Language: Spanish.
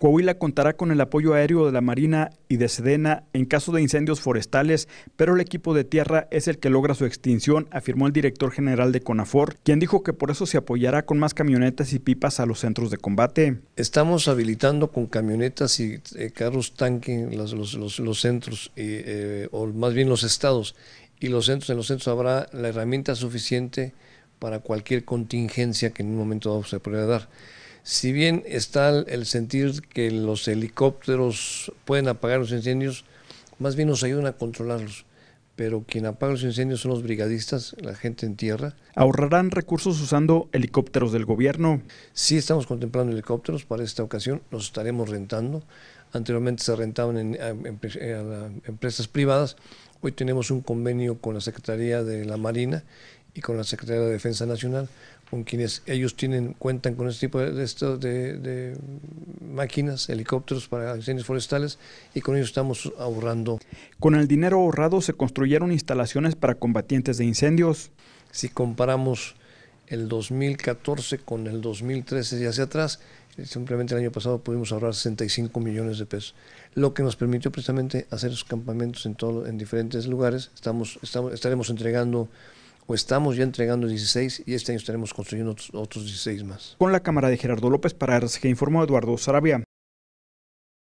Coahuila contará con el apoyo aéreo de la Marina y de Sedena en caso de incendios forestales, pero el equipo de tierra es el que logra su extinción, afirmó el director general de CONAFOR, quien dijo que por eso se apoyará con más camionetas y pipas a los centros de combate. Estamos habilitando con camionetas y eh, carros tanque los, centros, eh, o más bien los estados, y los centros, en los centros habrá la herramienta suficiente para cualquier contingencia que en un momento dado se pueda dar. Si bien está el sentir que los helicópteros pueden apagar los incendios, más bien nos ayudan a controlarlos. Pero quien apaga los incendios son los brigadistas, la gente en tierra. ¿Ahorrarán recursos usando helicópteros del gobierno? Sí, estamos contemplando helicópteros para esta ocasión, los estaremos rentando. Anteriormente se rentaban en, empresas privadas, Hoy tenemos un convenio con la Secretaría de la Marina y con la Secretaría de Defensa Nacional, con quienes ellos tienen cuentan con este tipo de, máquinas, helicópteros para incendios forestales y con ellos estamos ahorrando. Con el dinero ahorrado se construyeron instalaciones para combatientes de incendios. Si comparamos el 2014 con el 2013 y hacia atrás, eh, simplemente el año pasado pudimos ahorrar 65 millones de pesos, lo que nos permitió precisamente hacer esos campamentos en, en diferentes lugares. Estamos, estamos, estaremos entregando estamos ya entregando 16 y este año estaremos construyendo otros, 16 más. Con la cámara de Gerardo López para se informó Eduardo Sarabia.